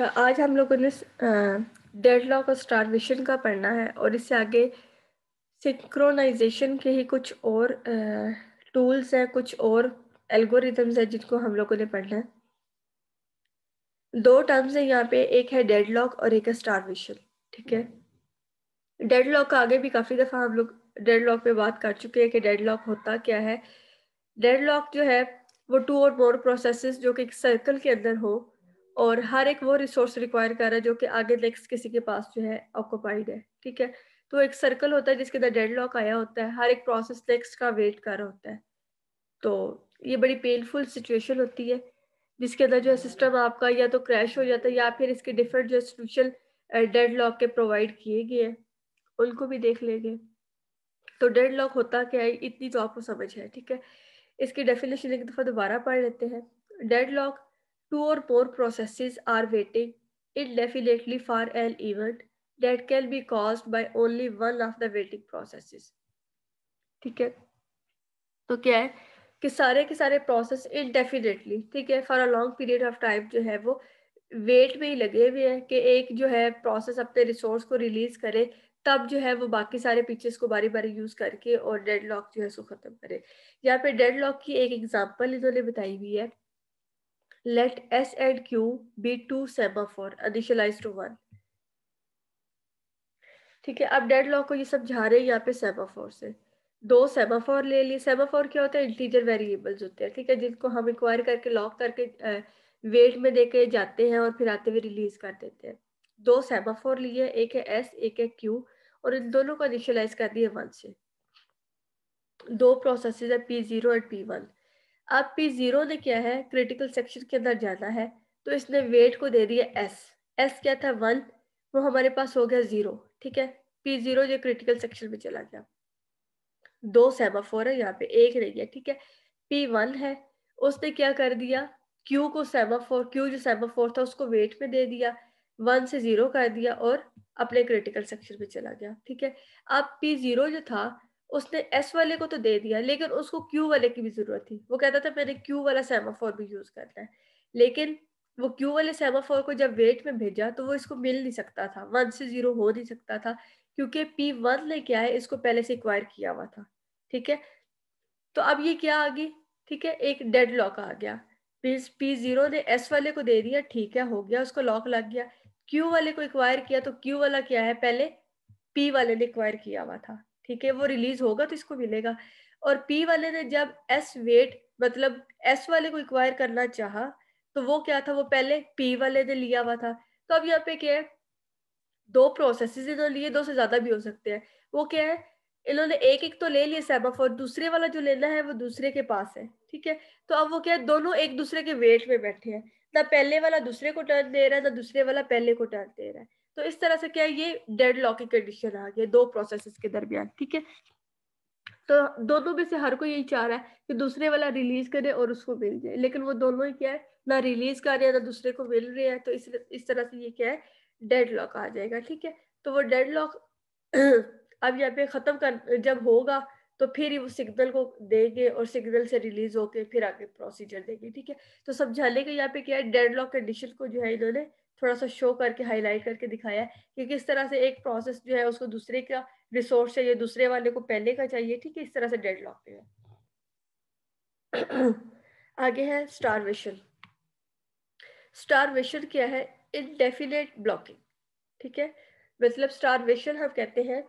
अच्छा आज हम लोगों ने डेड लॉक और विशन का पढ़ना है और इससे आगे सिंक्रोनाइजेशन के ही कुछ और टूल्स हैं कुछ और एल्गोरिदम्स हैं जिनको हम लोगों ने पढ़ना है दो टर्म्स हैं यहाँ पे एक है डेड लॉक और एक है विशन ठीक है डेड लॉक का आगे भी काफ़ी दफ़ा हम लोग डेड लॉक पे बात कर चुके हैं कि डेड लॉक होता क्या है डेड लॉक जो है वो टू और मोर प्रोसेसेस जो कि एक सर्कल के अंदर हो और हर एक वो रिसोर्स रिक्वायर कर रहा है जो कि आगे नेक्स्ट किसी के पास जो है ऑक्यूपाइड है ठीक है तो एक सर्कल होता है जिसके अंदर डेड लॉक आया होता है हर एक प्रोसेस नेक्स्ट का वेट कर रहा होता है तो ये बड़ी पेनफुल सिचुएशन होती है जिसके अंदर जो है सिस्टम आपका या तो क्रैश हो जाता है या फिर इसके डिफरेंट जो है सोल्यूशन डेड लॉक के प्रोवाइड किए गए हैं उनको भी देख लेंगे तो डेड लॉक होता क्या है इतनी तो आपको समझ है ठीक है इसकी डेफिनेशन एक दफ़ा दोबारा पढ़ लेते हैं deadlock two or more processes are waiting indefinitely for an event that can be caused by only one of the waiting processes ठीक है तो क्या है कि सारे के सारे प्रोसेस इनडेफिनेटली ठीक है for a long period of time जो है वो वेट में ही लगे हुए हैं कि एक जो है प्रोसेस अपने रिसोर्स को रिलीज करे तब जो है वो बाकी सारे पीचेस को बारी बारी यूज करके और डेड लॉक जो है उसको खत्म करे यहाँ पे डेड लॉक की एक एग्जाम्पल इन्होंने बताई हुई है let S and Q be two semaphore initialized to one. ठीक है अब डेड डेडलॉक को ये सब जा रहे हैं यहाँ पे सेमाफोर से दो सेमाफोर ले लिए सेमाफोर क्या होता है इंटीजर वेरिएबल्स होते हैं ठीक है जिनको हम इंक्वायर करके लॉक करके वेट में दे के जाते हैं और फिर आते हुए रिलीज कर देते हैं दो सेमाफोर लिए एक है एस एक है क्यू और इन दोनों को इनिशियलाइज कर दिए वन से दो प्रोसेस है P zero and P one अब पी जीरो ने क्या है क्रिटिकल सेक्शन के अंदर जाना है तो इसने वेट को दे दिया एस एस क्या था वन वो हमारे पास हो गया जीरो ठीक है पी जीरो जो क्रिटिकल सेक्शन में चला गया दो सेमाफोर है यहाँ पे एक रह गया ठीक है पी वन है उसने क्या कर दिया क्यू को सेमाफोर क्यू जो सेमाफोर था उसको वेट में दे दिया वन से जीरो कर दिया और अपने क्रिटिकल सेक्शन में चला गया ठीक है अब पी जीरो जो था उसने एस वाले को तो दे दिया लेकिन उसको क्यू वाले की भी जरूरत थी वो कहता था मैंने क्यू वाला सेमाफोर भी यूज करना है लेकिन वो क्यू वाले सेमाफोर को जब वेट में भेजा तो वो इसको मिल नहीं सकता था वन से जीरो हो नहीं सकता था क्योंकि पी वन ने क्या है इसको पहले से इक्वायर किया हुआ था ठीक है तो अब ये क्या आ गई ठीक है एक डेड लॉक आ गया मीन्स पी जीरो ने एस वाले को दे दिया ठीक है हो गया उसको लॉक लग गया क्यू वाले को इक्वायर किया तो क्यू वाला क्या है पहले पी वाले ने इक्वायर किया हुआ था ठीक है वो रिलीज होगा तो इसको मिलेगा और पी वाले ने जब एस वेट मतलब एस वाले को इक्वायर करना चाहा तो वो क्या था वो पहले पी वाले ने लिया हुआ था तो अब यहाँ पे क्या है दो प्रोसेस इन्होंने लिए दो से ज्यादा भी हो सकते हैं वो क्या है इन्होंने एक एक तो ले लिया सैबफ और दूसरे वाला जो लेना है वो दूसरे के पास है ठीक है तो अब वो क्या है दोनों एक दूसरे के वेट में बैठे हैं ना पहले वाला दूसरे को टर्न दे रहा है ना दूसरे वाला पहले को टर्न दे रहा है तो इस तरह से क्या ये डेड लॉ की कंडीशन आ गई दो प्रोसेसेस के दरमियान ठीक है तो दोनों में से हर कोई यही चाह रहा है कि दूसरे वाला रिलीज करे और उसको मिल जाए लेकिन वो दोनों ही क्या है ना रिलीज कर रहे हैं ना दूसरे को मिल रहे हैं तो इस इस तरह से ये क्या है डेड लॉक आ जाएगा ठीक है तो वो डेड लॉक अब यहाँ पे खत्म कर जब होगा तो फिर ही वो सिग्नल को देंगे और सिग्नल से रिलीज होके फिर आगे प्रोसीजर देंगे ठीक है तो समझाने का यहाँ पे क्या है डेड लॉक कंडीशन को जो है इन्होंने थोड़ा सा शो करके हाईलाइट करके दिखाया है कि किस तरह से एक प्रोसेस जो है उसको दूसरे का रिसोर्स चाहिए दूसरे वाले को पहले का चाहिए ठीक है इस तरह से डेड लॉक पे है आगे है स्टारवेशन स्टारवेशन क्या है इनडेफिनेट ब्लॉकिंग ठीक है मतलब स्टारवेशन हम कहते हैं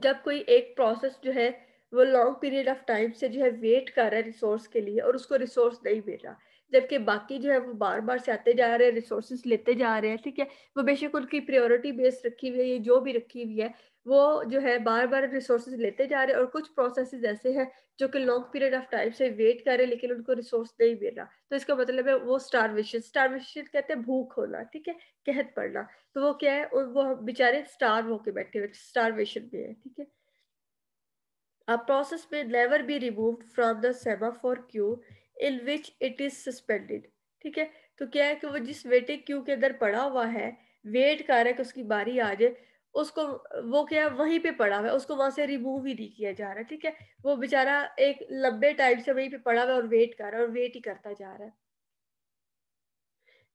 जब कोई एक प्रोसेस जो है वो लॉन्ग पीरियड ऑफ टाइम से जो है वेट कर रहा है रिसोर्स के लिए और उसको रिसोर्स नहीं मिल रहा जबकि बाकी जो है वो बार बार से आते जा रहे हैं रिसोर्स लेते जा रहे हैं ठीक है वो बेशक उनकी प्रायोरिटी बेस रखी हुई है ये जो भी रखी हुई है वो जो है बार बार रिसोर्स लेते जा रहे हैं और कुछ प्रोसेस ऐसे हैं जो कि लॉन्ग पीरियड ऑफ टाइम से वेट कर रहे हैं लेकिन उनको रिसोर्स नहीं मिल रहा तो इसका मतलब है वो स्टारवेशन स्टारवेशन कहते हैं भूख होना ठीक है कहत पड़ना तो वो क्या है और वो बेचारे स्टार होके बैठे हुए स्टारवेशन भी है ठीक है अ प्रोसेस में may be remove from the semaphore queue in which it is suspended ठीक है तो क्या है कि वो जिस वेटिंग क्यू के अंदर पड़ा हुआ है वेट कर रहा है कि उसकी बारी आ जाए उसको वो क्या है वहीं पे पड़ा हुआ है उसको वहां से रिमूव ही नहीं किया जा रहा है ठीक है वो बेचारा एक लंबे टाइम से वहीं पे पड़ा हुआ है और वेट कर रहा है और वेट ही करता जा रहा है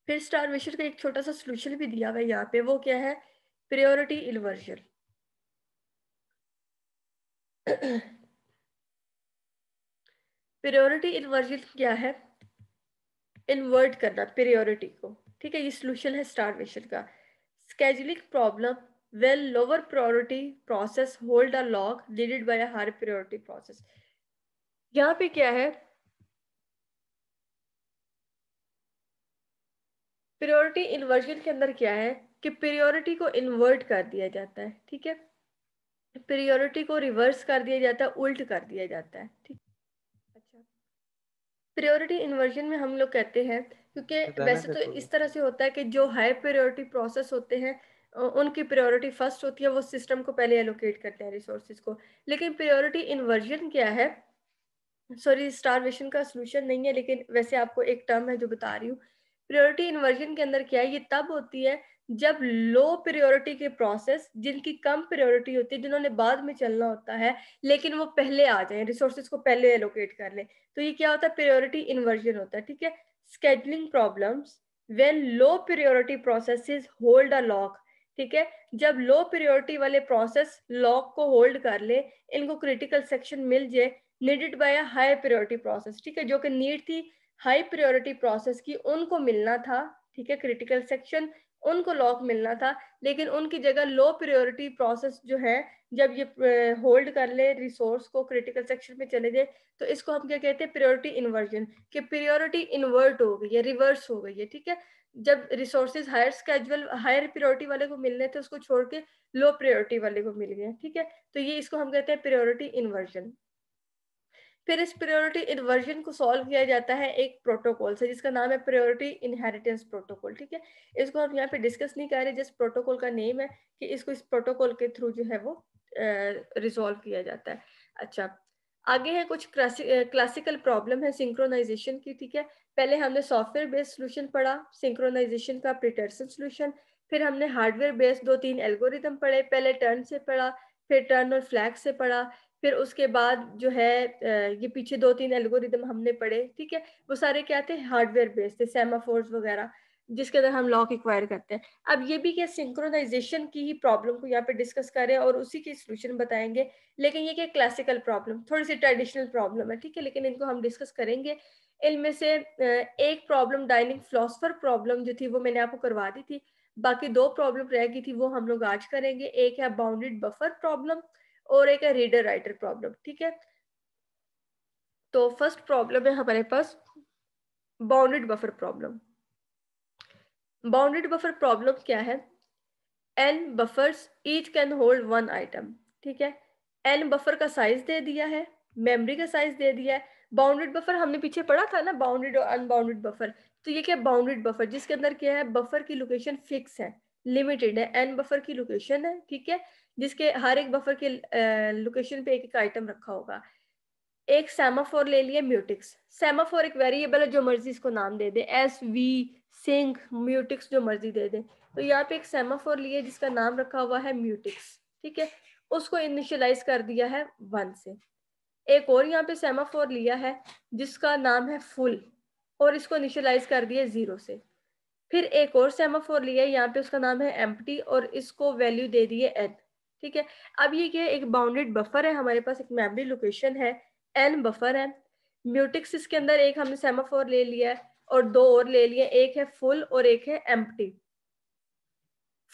फिर स्टार स्टारवेशन का एक छोटा सा सोल्यूशन भी दिया हुआ है यहाँ पे वो क्या है प्रियोरिटी इन्वर्जन प्रियोरिटी इन्वर्जन क्या है इन्वर्ट करना पेरियोरिटी को ठीक है ये सोल्यूशन है स्टारवेशन का scheduling problem well lower priority process hold a lock needed by a higher priority process यहाँ पे क्या है प्रियोरिटी इन्वर्जन के अंदर क्या है कि प्रियोरिटी को इन्वर्ट कर दिया जाता है ठीक है प्रियोरिटी को रिवर्स कर दिया जाता है उल्ट कर दिया जाता है ठीक प्रायोरिटी इन्वर्जन में हम लोग कहते हैं क्योंकि तो वैसे तो, तो इस तरह से होता है कि जो हाई प्रायोरिटी प्रोसेस होते हैं उनकी प्रायोरिटी फर्स्ट होती है वो सिस्टम को पहले एलोकेट करते हैं रिसोर्सेज को लेकिन प्रायोरिटी इन्वर्जन क्या है सॉरी स्टारवेशन का सोल्यूशन नहीं है लेकिन वैसे आपको एक टर्म है जो बता रही हूँ प्रायोरिटी इन्वर्जन के अंदर क्या है ये तब होती है जब लो प्रायोरिटी के प्रोसेस जिनकी कम प्रायोरिटी होती है जिन्होंने बाद में चलना होता है लेकिन वो पहले आ जाए रिसोर्सेज को पहले एलोकेट कर ले तो ये क्या होता है प्रायोरिटी इन्वर्जन होता है ठीक है scheduling problems when low priority process hold a lock ठीक है जब लो प्रायोरिटी वाले प्रोसेस लॉक को होल्ड कर ले इनको क्रिटिकल सेक्शन मिल जाए needed by a high priority process ठीक है जो कि नीड थी हाई प्रायोरिटी प्रोसेस की उनको मिलना था ठीक है क्रिटिकल सेक्शन उनको लॉक मिलना था लेकिन उनकी जगह लो प्रायोरिटी प्रोसेस जो है जब ये होल्ड कर ले रिसोर्स को क्रिटिकल सेक्शन में चले जाए तो इसको हम क्या कहते हैं प्रायोरिटी इन्वर्जन कि प्रायोरिटी इन्वर्ट हो गई है रिवर्स हो गई है ठीक है जब resources higher schedule higher priority वाले को मिलने थे उसको छोड़ के लो प्रायोरिटी वाले को मिल गए ठीक है तो ये इसको हम कहते हैं प्रायोरिटी इन्वर्जन फिर इस प्रायोरिटी इन्वर्जन को सॉल्व किया जाता है एक प्रोटोकॉल से जिसका नाम है प्रायोरिटी इनहेरिटेंस प्रोटोकॉल ठीक है इसको हम यहाँ पे डिस्कस नहीं कर रहे जिस प्रोटोकॉल का नेम है कि इसको इस प्रोटोकॉल के थ्रू जो है वो uh, किया जाता है अच्छा आगे है कुछ क्लासिकल प्रॉब्लम है सिंक्रोनाइजेशन की ठीक है पहले हमने सॉफ्टवेयर बेस्ड सोल्यूशन पढ़ा सिंक्रोनाइजेशन का प्रिटर्सन सोल्यूशन फिर हमने हार्डवेयर बेस्ड दो तीन एल्गोरिदम पढ़े पहले टर्न से पढ़ा फिर टर्न और फ्लैग से पढ़ा फिर उसके बाद जो है ये पीछे दो तीन एल्गोरिदम हमने पढ़े ठीक है वो सारे क्या थे हार्डवेयर बेस्ड थे सेमाफोर्स वगैरह जिसके अंदर हम लॉक एक्वायर करते हैं अब ये भी क्या सिंक्रोनाइजेशन की ही प्रॉब्लम को यहाँ पे डिस्कस करें और उसी के सोल्यूशन बताएंगे लेकिन ये क्या क्लासिकल प्रॉब्लम थोड़ी सी ट्रेडिशनल प्रॉब्लम है ठीक है लेकिन इनको हम डिस्कस करेंगे इनमें से एक प्रॉब्लम डाइनिंग फिलोसफर प्रॉब्लम जो थी वो मैंने आपको करवा दी थी बाकी दो प्रॉब्लम रह गई थी वो हम लोग आज करेंगे एक है बाउंडेड बफर प्रॉब्लम और एक है रीडर राइटर प्रॉब्लम ठीक है तो फर्स्ट प्रॉब्लम है हमारे पास bounded buffer problem bounded buffer problem क्या है N buffers each can hold one item ठीक है एन बफर का साइज दे दिया है मेमोरी का साइज दे दिया है बाउंडेड बफर हमने पीछे पढ़ा था ना बाउंडेड और अनबाउंडेड बफर तो ये क्या बाउंडेड बफर जिसके अंदर क्या है बफर की लोकेशन फिक्स है लिमिटेड है एन बफर की लोकेशन है ठीक है जिसके हर एक बफर के लोकेशन पे एक एक आइटम रखा होगा एक सेमाफोर ले लिया म्यूटिक्स सेमाफोर एक वेरिएबल है जो मर्जी इसको नाम दे दे एस वी सिंक म्यूटिक्स जो मर्जी दे दे तो यहाँ पे एक सेमाफोर लिए जिसका नाम रखा हुआ है म्यूटिक्स ठीक है उसको इनिशियलाइज कर दिया है वन से एक और यहाँ पे सेमाफोर लिया है जिसका नाम है फुल और इसको इनिशियलाइज कर दिया जीरो से फिर एक और सेमाफोर लिया यहाँ पे उसका नाम है एम्प्टी और इसको वैल्यू दे दी है एन ठीक है अब ये क्या एक बाउंडेड बफर है हमारे पास एक मेमरी लोकेशन है एन बफर है म्यूटिक्स इसके अंदर एक हमने सेमाफोर ले लिया है और दो और ले लिए एक है फुल और एक है एम्प्टी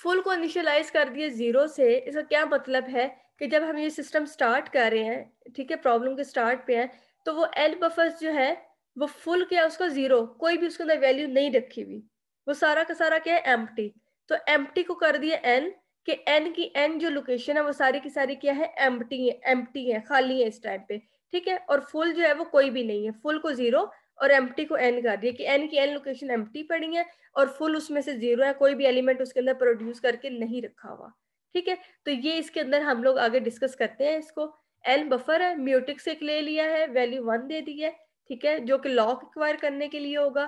फुल को इनिशियलाइज कर दिए जीरो से इसका क्या मतलब है कि जब हम ये सिस्टम स्टार्ट कर रहे हैं ठीक है प्रॉब्लम के स्टार्ट पे हैं तो वो एल बफर्स जो है वो फुल क्या उसका जीरो कोई भी उसके अंदर वैल्यू नहीं रखी हुई वो सारा का सारा क्या है एम्प्टी तो एम्प्टी को कर दिया एन कि एन की एन जो लोकेशन है वो सारी की सारी क्या है एम्प्टी है एम्प्टी है खाली है इस टाइम पे ठीक है और फुल जो है वो कोई भी नहीं है फुल को जीरो और एम्प्टी को एन कर दिया कि एन की एन लोकेशन एम्प्टी पड़ी है और फुल उसमें से जीरो है कोई भी एलिमेंट उसके अंदर प्रोड्यूस करके नहीं रखा हुआ ठीक है तो ये इसके अंदर हम लोग आगे डिस्कस करते हैं इसको एन बफर है म्यूटिक से ले लिया है वैल्यू वन दे दी है ठीक है जो कि लॉक एक्वायर करने के लिए होगा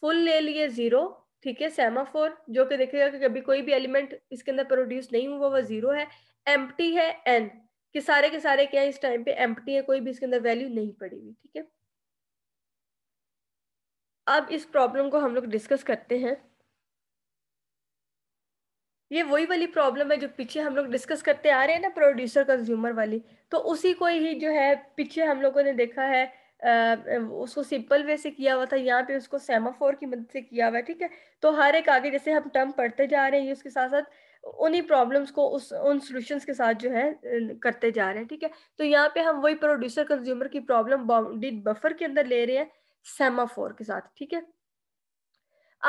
फुल ले लिए जीरो ठीक है सेमाफोर जो कि देखेगा कि कभी कोई भी एलिमेंट इसके अंदर प्रोड्यूस नहीं हुआ वह जीरो है एम्प्टी है एन कि सारे के सारे क्या है इस टाइम पे एम्प्टी है कोई भी इसके अंदर वैल्यू नहीं पड़ी हुई ठीक है अब इस प्रॉब्लम को हम लोग डिस्कस करते हैं ये वही वाली प्रॉब्लम है जो पीछे हम लोग डिस्कस करते आ रहे हैं ना प्रोड्यूसर कंज्यूमर वाली तो उसी को ही जो है पीछे हम लोगों ने देखा है उसको सिंपल वे से किया हुआ था यहाँ पे उसको सेमाफोर की मदद से किया हुआ है ठीक है तो हर एक आगे जैसे हम टर्म पढ़ते जा रहे हैं उसके साथ साथ उन्हीं प्रॉब्लम्स को उस उन सॉल्यूशंस के साथ जो है करते जा रहे हैं ठीक है तो यहाँ पे हम वही प्रोड्यूसर कंज्यूमर की प्रॉब्लम बाउंडेड बफर के अंदर ले रहे हैं सेमाफोर के साथ ठीक है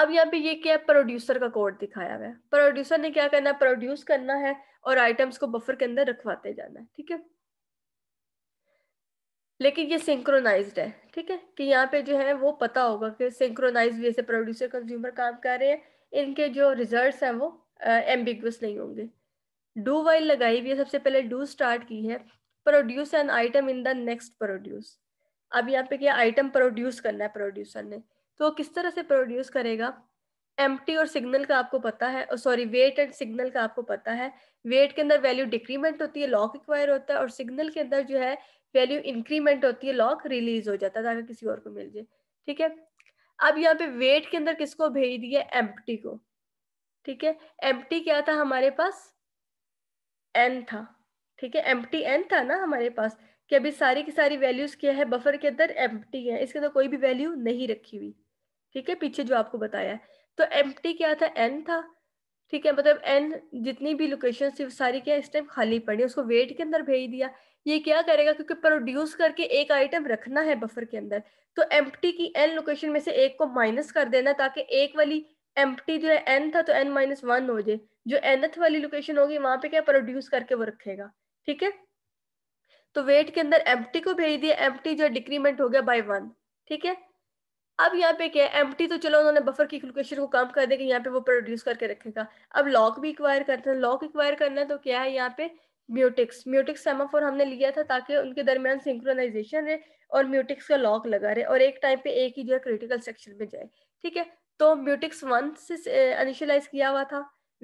अब यहाँ पे ये क्या प्रोड्यूसर का कोड दिखाया हुआ है प्रोड्यूसर ने क्या करना है प्रोड्यूस करना है और आइटम्स को बफर के अंदर रखवाते जाना है ठीक है लेकिन ये सिंक्रोनाइज्ड है ठीक है कि यहाँ पे जो है वो पता होगा कि सिंक्रोनाइज वे से प्रोड्यूसर कंज्यूमर काम कर रहे हैं इनके जो रिजल्ट्स हैं वो एम्बिगस नहीं होंगे डू वाइल लगाई हुई है सबसे पहले डू स्टार्ट की है produce an item in the next produce अब यहाँ पे क्या आइटम प्रोड्यूस करना है प्रोड्यूसर ने तो वो किस तरह से प्रोड्यूस करेगा एम और सिग्नल का आपको पता है सॉरी वेट एंड सिग्नल का आपको पता है वेट के अंदर वैल्यू डिक्रीमेंट होती है लॉक एक्वायर होता है और सिग्नल के अंदर जो है वैल्यू इंक्रीमेंट होती है लॉक रिलीज हो जाता है ताकि किसी और को मिल जाए ठीक है अब यहाँ पे वेट के अंदर किसको भेज दिया एम्प्टी को ठीक है एम्प्टी क्या था हमारे पास एन था ठीक है एम्प्टी एन था ना हमारे पास कि अभी सारी की सारी वैल्यूज क्या है बफर के अंदर एम्प्टी है इसके अंदर कोई भी वैल्यू नहीं रखी हुई ठीक है पीछे जो आपको बताया तो तो एम्प्टी क्या था एन था ठीक है मतलब एन जितनी भी लोकेशन थी सारी क्या इस टाइम खाली पड़ी उसको वेट के अंदर भेज दिया ये क्या करेगा क्योंकि प्रोड्यूस करके एक आइटम रखना है बफर के अंदर तो एम की एन लोकेशन में से एक को माइनस कर देना ताकि एक वाली एम जो है एन था तो एन माइनस वन हो जाए जो एनथ वाली लोकेशन होगी वहां पे क्या प्रोड्यूस करके वो रखेगा ठीक है तो वेट के अंदर एम को भेज दिया एम जो है डिक्रीमेंट हो गया बाई वन ठीक है अब यहाँ पे क्या है एम तो चलो उन्होंने बफर की लोकेशन को कम कर देगा यहाँ पे वो प्रोड्यूस करके रखेगा अब लॉक भी इक्वायर करते हैं लॉक इक्वायर करना तो क्या है यहाँ पे म्यूटिक्स म्यूटिक्स सेमाफोर हमने लिया था ताकि उनके दरमियान सिंक्रोनाइजेशन रहे और म्यूटिक्स का लॉक लगा रहे और एक टाइम पे एक ही जो है क्रिटिकल सेक्शन में जाए ठीक है तो म्यूटिक्स वन से इनिशियलाइज किया हुआ था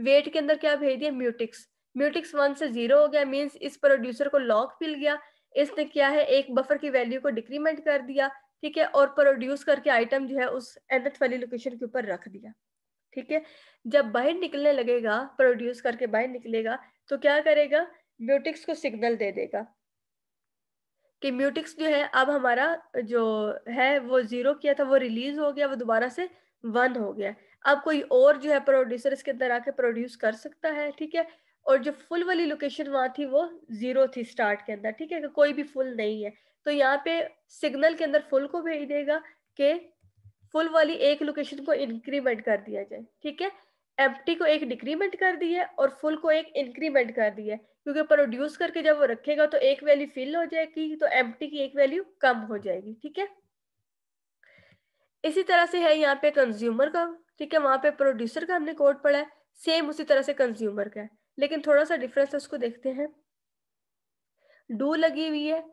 वेट के अंदर क्या भेज दिया म्यूटिक्स म्यूटिक्स वन से जीरो हो गया मीन्स इस प्रोड्यूसर को लॉक मिल गया इसने क्या है एक बफर की वैल्यू को डिक्रीमेंट कर दिया ठीक है और प्रोड्यूस करके आइटम जो है उस एनथ वाली लोकेशन के ऊपर रख दिया ठीक है जब बाहर निकलने लगेगा प्रोड्यूस करके बाहर निकलेगा तो क्या करेगा म्यूटिक्स को सिग्नल दे देगा कि म्यूटिक्स जो है अब हमारा जो है वो जीरो किया था वो रिलीज हो गया वो दोबारा से वन हो गया अब कोई और जो है प्रोड्यूसर इसके अंदर आके प्रोड्यूस कर सकता है ठीक है और जो फुल वाली लोकेशन वहां थी वो जीरो थी स्टार्ट के अंदर ठीक है कोई भी फुल नहीं है तो यहाँ पे सिग्नल के अंदर फुल को भेज देगा कि फुल वाली एक लोकेशन को इंक्रीमेंट कर दिया जाए ठीक है टी को एक डिक्रीमेंट कर दी है और फुल को एक इंक्रीमेंट कर दी है क्योंकि प्रोड्यूस करके जब वो रखेगा तो एक वैल्यू फिल हो जाएगी तो टी की एक वैल्यू कम हो जाएगी ठीक है इसी तरह से है यहाँ पे कंज्यूमर का ठीक है वहां पे प्रोड्यूसर का हमने कोड पढ़ा है सेम उसी तरह से कंज्यूमर का है लेकिन थोड़ा सा डिफरेंस उसको देखते हैं डू लगी हुई है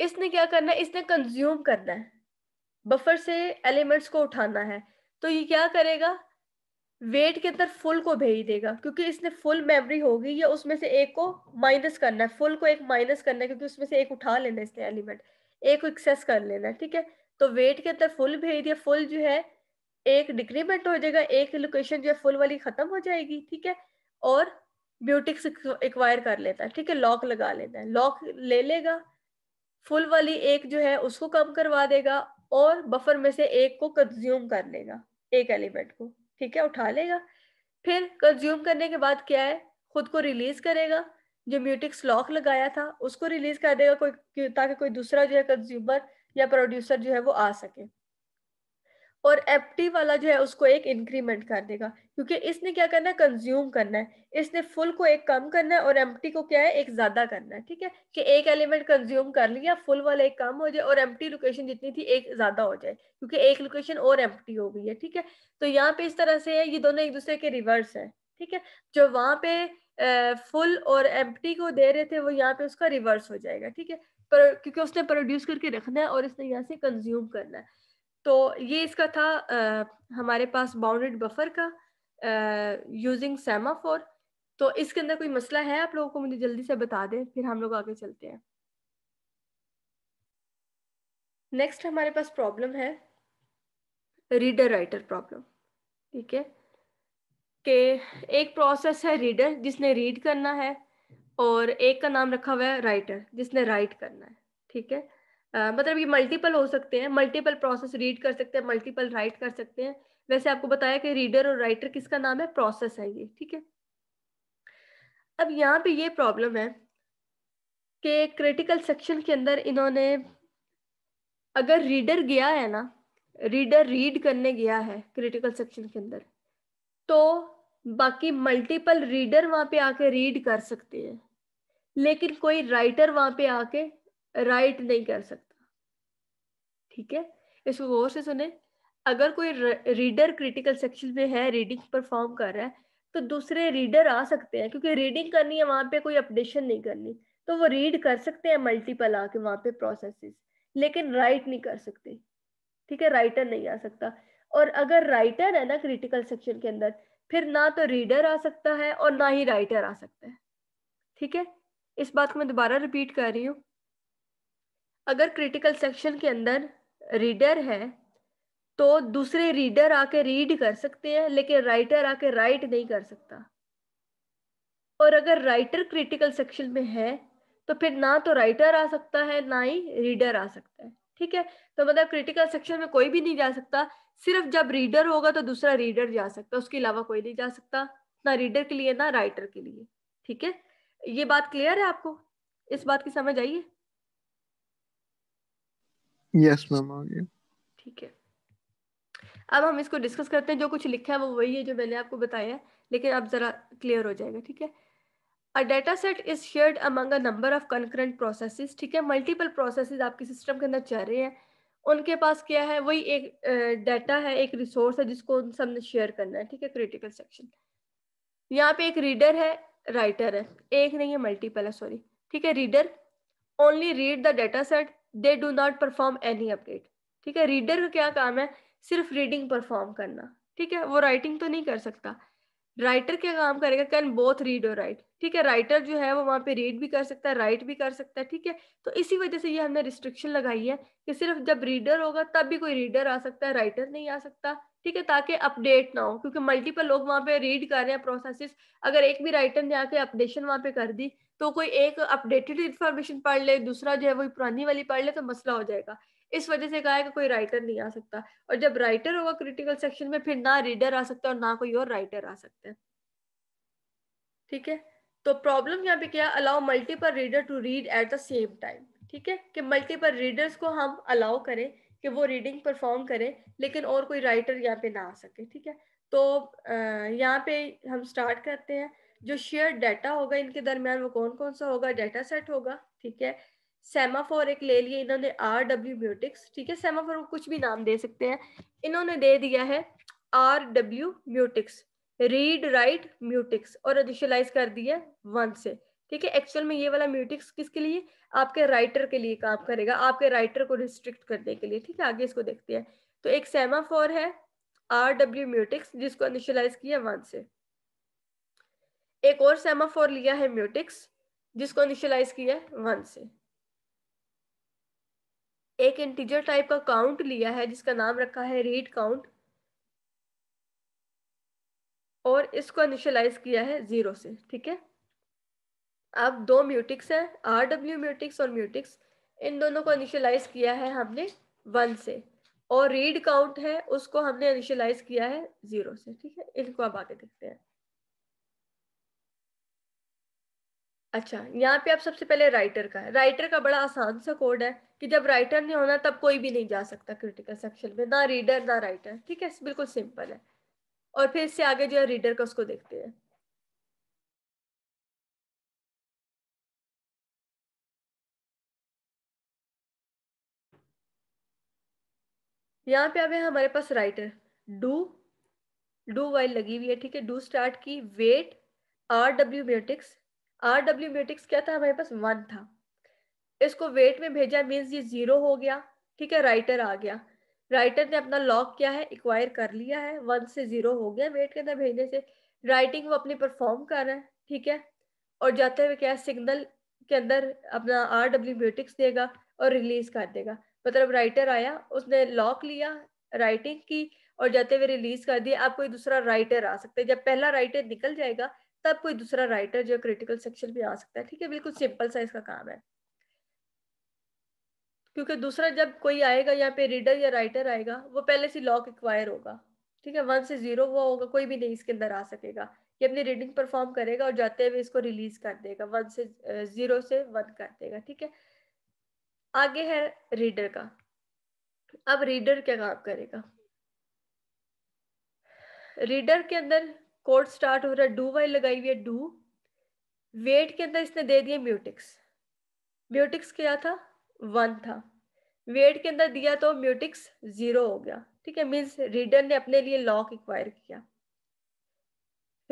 इसने क्या करना है इसने कंज्यूम करना है बफर से एलिमेंट्स को उठाना है तो ये क्या करेगा वेट के अंदर फुल को भेज देगा क्योंकि इसने फुल मेमोरी होगी या उसमें से एक को माइनस करना है फुल को एक माइनस करना है क्योंकि उसमें से एक उठा लेना है इसने एलिमेंट एक को एक्सेस कर लेना है ठीक है तो वेट के अंदर फुल भेज दिया फुल जो है एक डिक्रीमेंट हो जाएगा एक लोकेशन जो है फुल वाली खत्म हो जाएगी ठीक है और ब्यूटिक्स एक्वायर कर लेता है ठीक है लॉक लगा लेता है लॉक ले लेगा फुल वाली एक जो है उसको कम करवा देगा और बफर में से एक को कंज्यूम कर लेगा एक एलिमेंट को ठीक है उठा लेगा फिर कंज्यूम करने के बाद क्या है खुद को रिलीज करेगा जो म्यूटिक्स लॉक लगाया था उसको रिलीज कर देगा कोई ताकि कोई दूसरा जो है कंज्यूमर या प्रोड्यूसर जो है वो आ सके और एपटी वाला जो है उसको एक इंक्रीमेंट कर देगा क्योंकि इसने क्या करना है कंज्यूम करना है इसने फुल को एक कम करना है और टी को क्या है एक ज्यादा करना है ठीक है कि एक एलिमेंट कंज्यूम कर लिया फुल वाला एक कम हो जाए और टी लोकेशन जितनी थी एक ज्यादा हो जाए क्योंकि एक लोकेशन और टी हो गई है ठीक है तो यहाँ पे इस तरह से है ये दोनों एक दूसरे के रिवर्स है ठीक है जो वहां पे फुल और एम्प्टी को दे रहे थे वो यहाँ पे उसका रिवर्स हो जाएगा ठीक है पर क्योंकि उसने प्रोड्यूस करके रखना है और इसने यहाँ से कंज्यूम करना है तो ये इसका था आ, हमारे पास बाउंडेड बफर का यूजिंग सेमाफोर तो इसके अंदर कोई मसला है आप लोगों को मुझे जल्दी से बता दें फिर हम लोग आगे चलते हैं नेक्स्ट हमारे पास प्रॉब्लम है रीडर राइटर प्रॉब्लम ठीक है कि एक प्रोसेस है रीडर जिसने रीड करना है और एक का नाम रखा हुआ है राइटर जिसने राइट करना है ठीक है मतलब ये मल्टीपल हो सकते हैं मल्टीपल प्रोसेस रीड कर सकते हैं मल्टीपल राइट कर सकते हैं वैसे आपको बताया कि रीडर और राइटर किसका नाम है प्रोसेस है ये ठीक है अब यहाँ पे ये प्रॉब्लम है कि क्रिटिकल सेक्शन के अंदर इन्होंने अगर रीडर गया है ना रीडर रीड करने गया है क्रिटिकल सेक्शन के अंदर तो बाकी मल्टीपल रीडर वहां पे आके रीड कर सकते हैं लेकिन कोई राइटर वहां पे आके राइट नहीं कर सकता ठीक है इसको गौर से सुने अगर कोई रीडर क्रिटिकल सेक्शन में है रीडिंग परफॉर्म कर रहा है तो दूसरे रीडर आ सकते हैं क्योंकि रीडिंग करनी है वहाँ पे कोई अपडेशन नहीं करनी तो वो रीड कर सकते हैं मल्टीपल आके वहाँ पे प्रोसेसेस लेकिन राइट नहीं कर सकते ठीक है राइटर नहीं आ सकता और अगर राइटर है ना क्रिटिकल सेक्शन के अंदर फिर ना तो रीडर आ सकता है और ना ही राइटर आ सकता है ठीक है इस बात को मैं दोबारा रिपीट कर रही हूँ अगर क्रिटिकल सेक्शन के अंदर रीडर है तो दूसरे रीडर आके रीड कर सकते हैं लेकिन राइटर आके राइट नहीं कर सकता और अगर राइटर क्रिटिकल सेक्शन में है तो फिर ना तो राइटर आ सकता है ना ही रीडर आ सकता है ठीक है तो मतलब क्रिटिकल सेक्शन में कोई भी नहीं जा सकता सिर्फ जब रीडर होगा तो दूसरा रीडर जा सकता है उसके अलावा कोई नहीं जा सकता ना रीडर के लिए ना राइटर के लिए ठीक है ये बात क्लियर है आपको इस बात की समझ आइए यस मैम आ गया ठीक है अब हम इसको डिस्कस करते हैं जो कुछ लिखा है वो वही है जो मैंने आपको बताया है लेकिन अब जरा क्लियर हो जाएगा ठीक है a data set is shared among a number of concurrent processes ठीक है मल्टीपल प्रोसेसेस आपके सिस्टम के अंदर चल रहे हैं उनके पास क्या है वही एक डाटा है एक रिसोर्स है जिसको उन सबने शेयर करना है ठीक है क्रिटिकल सेक्शन यहाँ पे एक रीडर है राइटर है एक नहीं है मल्टीपल है सॉरी ठीक है reader only read the data set they do not perform any update ठीक है रीडर का क्या काम है सिर्फ रीडिंग परफॉर्म करना ठीक है वो राइटिंग तो नहीं कर सकता राइटर क्या काम करेगा कैन बोथ रीड और राइट ठीक है राइटर जो है वो वहाँ पे रीड भी कर सकता है राइट भी कर सकता है ठीक है तो इसी वजह से ये हमने रिस्ट्रिक्शन लगाई है कि सिर्फ जब रीडर होगा तब भी कोई रीडर आ सकता है राइटर नहीं आ सकता ठीक है ताकि अपडेट ना हो क्योंकि मल्टीपल लोग वहाँ पे रीड कर रहे हैं प्रोसेसिस अगर एक भी राइटर ने आके अपडेशन वहाँ पे कर दी तो कोई एक अपडेटेड इन्फॉर्मेशन पढ़ ले दूसरा जो है वो पुरानी वाली पढ़ ले तो मसला हो जाएगा इस वजह से कहा है कि कोई राइटर नहीं आ सकता और जब राइटर होगा क्रिटिकल सेक्शन में फिर ना रीडर आ सकता है और ना कोई और राइटर आ सकता है ठीक है तो प्रॉब्लम यहाँ पे क्या allow multiple reader to read at the same time ठीक है कि मल्टीपल रीडर्स को हम अलाउ करें कि वो रीडिंग परफॉर्म करें लेकिन और कोई राइटर यहाँ पे ना आ सके ठीक है तो यहाँ पे हम स्टार्ट करते हैं जो शेयर डाटा होगा इनके दरमियान वो कौन कौन सा होगा डाटा सेट होगा ठीक है सेमाफोर एक ले लिए इन्होंने आर डब्ल्यू म्यूटिक्स ठीक है सेमाफोर को कुछ भी नाम दे सकते हैं इन्होंने दे दिया है R W mutex read write mutex और इनिशियलाइज कर दिया वन से ठीक है एक्चुअल में ये वाला म्यूटिक्स किसके लिए आपके राइटर के लिए काम करेगा आपके राइटर को रिस्ट्रिक्ट करने के लिए ठीक है आगे इसको देखते हैं तो एक सेमाफोर है आर डब्ल्यू म्यूटिक्स जिसको इनिशियलाइज किया वन से एक और सेमाफोर लिया है म्यूटिक्स जिसको इनिशियलाइज किया है वन से एक इंटीजर टाइप का काउंट लिया है जिसका नाम रखा है रीड काउंट और इसको इनिशियलाइज किया है जीरो से ठीक है अब दो म्यूटिक्स हैं आर डब्ल्यू म्यूटिक्स और म्यूटिक्स इन दोनों को इनिशियलाइज किया है हमने वन से और रीड काउंट है उसको हमने इनिशियलाइज किया है जीरो से ठीक है इनको अब आगे देखते हैं अच्छा यहाँ पे आप सबसे पहले राइटर का है राइटर का बड़ा आसान सा कोड है कि जब राइटर नहीं होना तब कोई भी नहीं जा सकता क्रिटिकल सेक्शन में ना रीडर ना राइटर ठीक है बिल्कुल सिंपल है और फिर इससे आगे जो है रीडर का उसको देखते हैं यहाँ पे अब है हमारे पास राइटर डू डू वाइल लगी हुई है ठीक है डू स्टार्ट की wait R W mutex R W mutex क्या था हमारे पास वन था इसको वेट में भेजा मीन्स ये जीरो हो गया ठीक है राइटर आ गया राइटर ने अपना लॉक क्या है इक्वायर कर लिया है वन से जीरो हो गया वेट के अंदर भेजने से राइटिंग वो अपनी परफॉर्म कर रहा है ठीक है और जाते हुए क्या सिग्नल के अंदर अपना आर डब्ल्यू म्यूटिक्स देगा और रिलीज कर देगा मतलब राइटर आया उसने लॉक लिया राइटिंग की और जाते हुए रिलीज कर दिया आप कोई दूसरा राइटर आ सकता है जब पहला राइटर निकल जाएगा तब कोई दूसरा राइटर जो क्रिटिकल सेक्शन भी आ सकता है ठीक है बिल्कुल सिंपल सा इसका काम है क्योंकि दूसरा जब कोई आएगा यहाँ पे रीडर या राइटर आएगा वो पहले से लॉक एक्वायर होगा ठीक है वन से जीरो वो होगा कोई भी नहीं इसके अंदर आ सकेगा ये अपनी रीडिंग परफॉर्म करेगा और जाते हुए इसको रिलीज कर देगा वन से जीरो से वन कर देगा ठीक है आगे है रीडर का अब रीडर क्या काम करेगा रीडर के अंदर कोड स्टार्ट हो रहा है डू वाई लगाई हुई है डू वेट के अंदर इसने दे दिए म्यूटिक्स म्यूटिक्स क्या था वन था वेट के अंदर दिया तो म्यूटिक्स जीरो हो गया ठीक है मीन्स रीडर ने अपने लिए लॉक एक्वायर किया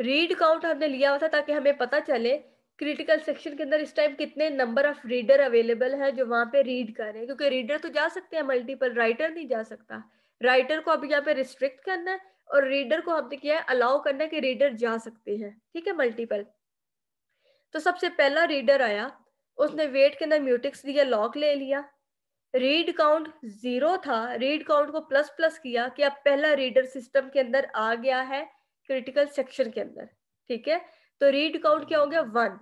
रीड काउंट हमने लिया हुआ था ताकि हमें पता चले क्रिटिकल सेक्शन के अंदर इस टाइम कितने नंबर ऑफ रीडर अवेलेबल है जो वहां पे रीड कर रहे हैं क्योंकि रीडर तो जा सकते हैं मल्टीपल राइटर नहीं जा सकता राइटर को अभी यहाँ पे रिस्ट्रिक्ट करना है और रीडर को आपने किया है अलाउ करना कि रीडर जा सकते हैं ठीक है मल्टीपल तो सबसे पहला रीडर आया उसने वेट के अंदर म्यूटिक्स दिया लॉक ले लिया रीड काउंट जीरो था रीड काउंट को प्लस प्लस किया कि अब पहला रीडर सिस्टम के अंदर आ गया है क्रिटिकल सेक्शन के अंदर ठीक है तो रीड काउंट क्या हो गया वन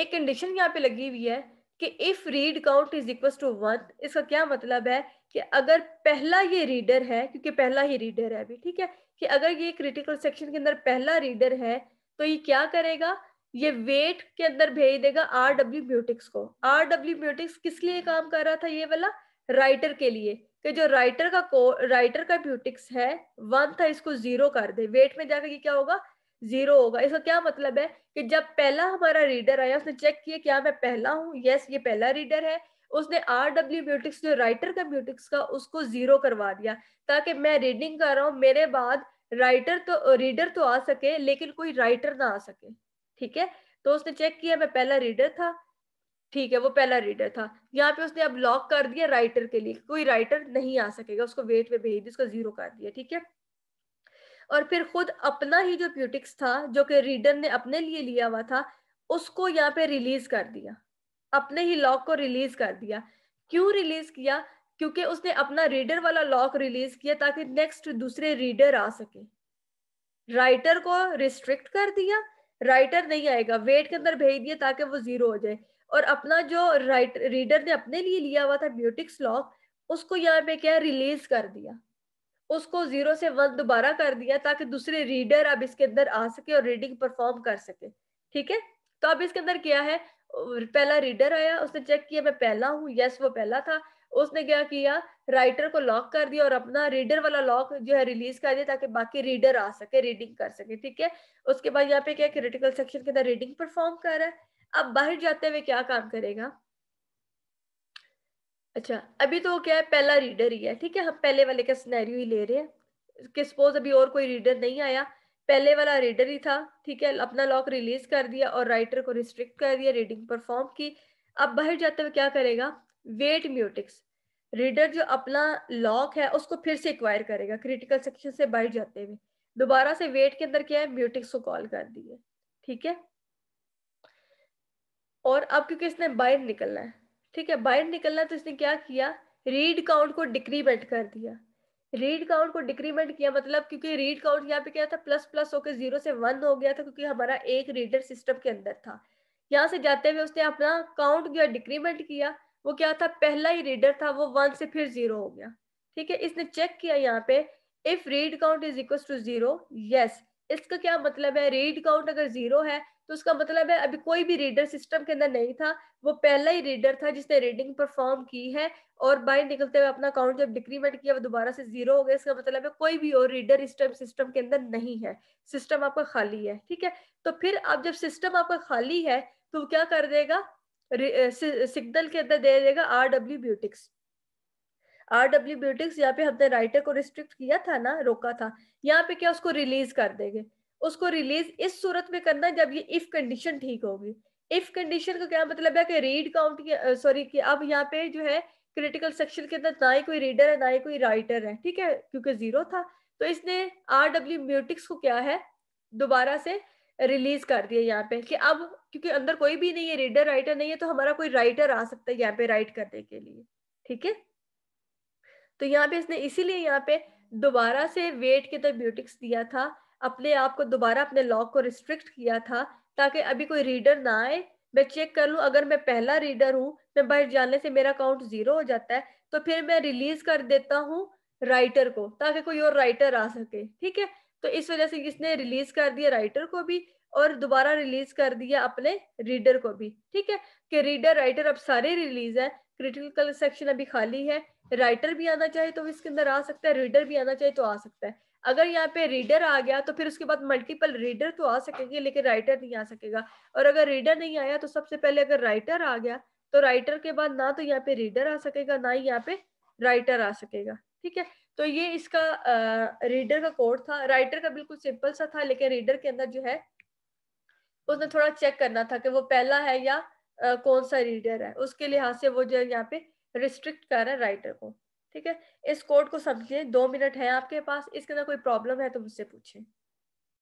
एक कंडीशन यहाँ पे लगी हुई है कि if read count is equal to one इसका क्या मतलब है कि अगर पहला ये रीडर है क्योंकि पहला ही रीडर है अभी ठीक है कि अगर ये क्रिटिकल सेक्शन के अंदर पहला रीडर है तो ये क्या करेगा ये वेट के अंदर भेज देगा आर डब्ल्यू म्यूटिक्स को आर डब्ल्यू म्यूटिक्स किस लिए काम कर रहा था ये वाला राइटर के लिए कि जो राइटर का को राइटर का म्यूटिक्स है वन था इसको जीरो कर दे वेट में जाकर क्या होगा जीरो होगा इसका क्या मतलब है कि जब पहला हमारा रीडर आया उसने चेक किया क्या मैं पहला हूँ यस ये पहला रीडर है उसने आर डब्ल्यू ब्यूटिक्स जो राइटर का ब्यूटिक्स का उसको जीरो करवा दिया ताकि मैं रीडिंग कर रहा हूँ मेरे बाद राइटर तो रीडर तो आ सके लेकिन कोई राइटर ना आ सके ठीक है तो उसने चेक किया मैं पहला रीडर था ठीक है वो पहला रीडर था यहाँ पे उसने अब लॉक कर दिया राइटर के लिए कोई राइटर नहीं आ सकेगा उसको वेट पे भेज दिया उसको जीरो कर दिया ठीक है और फिर खुद अपना ही जो प्यूटिक्स था जो कि रीडर ने अपने लिए लिया हुआ था उसको यहाँ पे रिलीज कर दिया अपने ही लॉक को रिलीज कर दिया क्यों रिलीज किया क्योंकि उसने अपना रीडर वाला लॉक रिलीज किया ताकि नेक्स्ट दूसरे रीडर आ सके राइटर को रिस्ट्रिक्ट कर दिया राइटर नहीं आएगा वेट के अंदर भेज दिया ताकि वो जीरो हो जाए और अपना जो राइट रीडर ने अपने लिए लिया हुआ था म्यूटिक्स लॉक उसको यहाँ पे क्या रिलीज कर दिया उसको जीरो से वन दोबारा कर दिया ताकि दूसरे रीडर अब इसके अंदर आ सके और रीडिंग परफॉर्म कर सके ठीक है तो अब इसके अंदर क्या है पहला रीडर आया उसने चेक किया मैं पहला हूँ यस वो पहला था उसने क्या किया राइटर को लॉक कर दिया और अपना रीडर वाला लॉक जो है रिलीज कर दिया ताकि बाकी रीडर आ सके रीडिंग कर सके ठीक है उसके बाद यहाँ पे क्या क्रिटिकल सेक्शन के अंदर रीडिंग परफॉर्म कर रहा है अब बाहर जाते हुए क्या काम करेगा अच्छा अभी तो क्या है पहला रीडर ही है ठीक है हम पहले वाले का स्नैरियो ही ले रहे हैं कि सपोज अभी और कोई रीडर नहीं आया पहले वाला रीडर ही था ठीक है अपना लॉक रिलीज कर दिया और राइटर को रिस्ट्रिक्ट कर दिया रीडिंग परफॉर्म की अब बाहर जाते हुए क्या करेगा वेट म्यूटिक्स रीडर जो अपना लॉक है उसको फिर से एक्वायर करेगा क्रिटिकल सेक्शन से बाहर जाते हुए दोबारा से वेट के अंदर क्या है म्यूटिक्स को कॉल कर दिए ठीक है और अब क्योंकि इसने बाहर निकलना है ठीक है बाहर निकलना तो इसने क्या किया रीड काउंट को डिक्रीमेंट कर दिया रीड काउंट को डिक्रीमेंट किया मतलब क्योंकि रीड काउंट यहाँ पे क्या था प्लस प्लस होकर जीरो से वन हो गया था क्योंकि हमारा एक रीडर सिस्टम के अंदर था यहाँ से जाते हुए उसने अपना काउंट किया डिक्रीमेंट किया वो क्या था पहला ही रीडर था वो वन से फिर जीरो हो गया ठीक है इसने चेक किया यहाँ पे if read count is equal to zero yes इसका क्या मतलब है रीड काउंट अगर जीरो है तो उसका मतलब है अभी कोई भी रीडर सिस्टम के अंदर नहीं था वो पहला ही रीडर था जिसने रीडिंग परफॉर्म की है और बाहर निकलते हुए अपना अकाउंट जब डिक्रीमेंट किया वो दोबारा से जीरो हो गया इसका मतलब है कोई भी और रीडर इस टाइम सिस्टम के अंदर नहीं है सिस्टम आपका खाली है ठीक है तो फिर अब जब सिस्टम आपका खाली है तो क्या कर देगा सिग्नल के अंदर दे देगा R W mutex R W mutex यहाँ पे हमने राइटर को रिस्ट्रिक्ट किया था ना रोका था यहाँ पे क्या उसको रिलीज कर देंगे उसको रिलीज इस सूरत में करना जब ये इफ कंडीशन ठीक होगी इफ कंडीशन का क्या मतलब है कि रीड काउंट सॉरी कि अब यहाँ पे जो है क्रिटिकल सेक्शन के अंदर ना ही कोई रीडर है ना ही कोई राइटर है ठीक है क्योंकि जीरो था तो इसने आर डब्ल्यू म्यूटिक्स को क्या है दोबारा से रिलीज कर दिया यहाँ पे कि अब क्योंकि अंदर कोई भी नहीं है रीडर राइटर नहीं है तो हमारा कोई राइटर आ सकता है यहाँ पे राइट करने के लिए ठीक है तो यहाँ पे इसने इसीलिए यहाँ पे दोबारा से वेट के अंदर म्यूटिक्स दिया था अपने आप को दोबारा अपने लॉक को रिस्ट्रिक्ट किया था ताकि अभी कोई रीडर ना आए मैं चेक कर लूँ अगर मैं पहला रीडर हूँ मैं बाहर जाने से मेरा अकाउंट जीरो हो जाता है तो फिर मैं रिलीज कर देता हूँ राइटर को ताकि कोई और राइटर आ सके ठीक है तो इस वजह से इसने रिलीज कर दिया राइटर को भी और दोबारा रिलीज कर दिया अपने रीडर को भी ठीक है कि रीडर राइटर अब सारे रिलीज है क्रिटिकल सेक्शन अभी खाली है राइटर भी आना चाहे तो इसके अंदर आ सकता है रीडर भी आना चाहिए तो आ सकता है अगर यहाँ पे रीडर आ गया तो फिर उसके बाद मल्टीपल रीडर तो आ सकेंगे लेकिन राइटर नहीं आ सकेगा और अगर रीडर नहीं आया तो सबसे पहले अगर राइटर आ गया तो राइटर के बाद ना तो यहाँ पे रीडर आ सकेगा ना ही यहाँ पे राइटर आ सकेगा ठीक है तो ये इसका रीडर का कोड था राइटर का बिल्कुल सिंपल सा था लेकिन रीडर के अंदर जो है उसने थोड़ा चेक करना था कि वो पहला है या आ, कौन सा रीडर है उसके लिहाज से वो जो यहाँ पे रिस्ट्रिक्ट कर रहा है राइटर को ठीक है इस कोड को समझिए दो मिनट है आपके पास इसके अंदर कोई प्रॉब्लम है तो मुझसे पूछें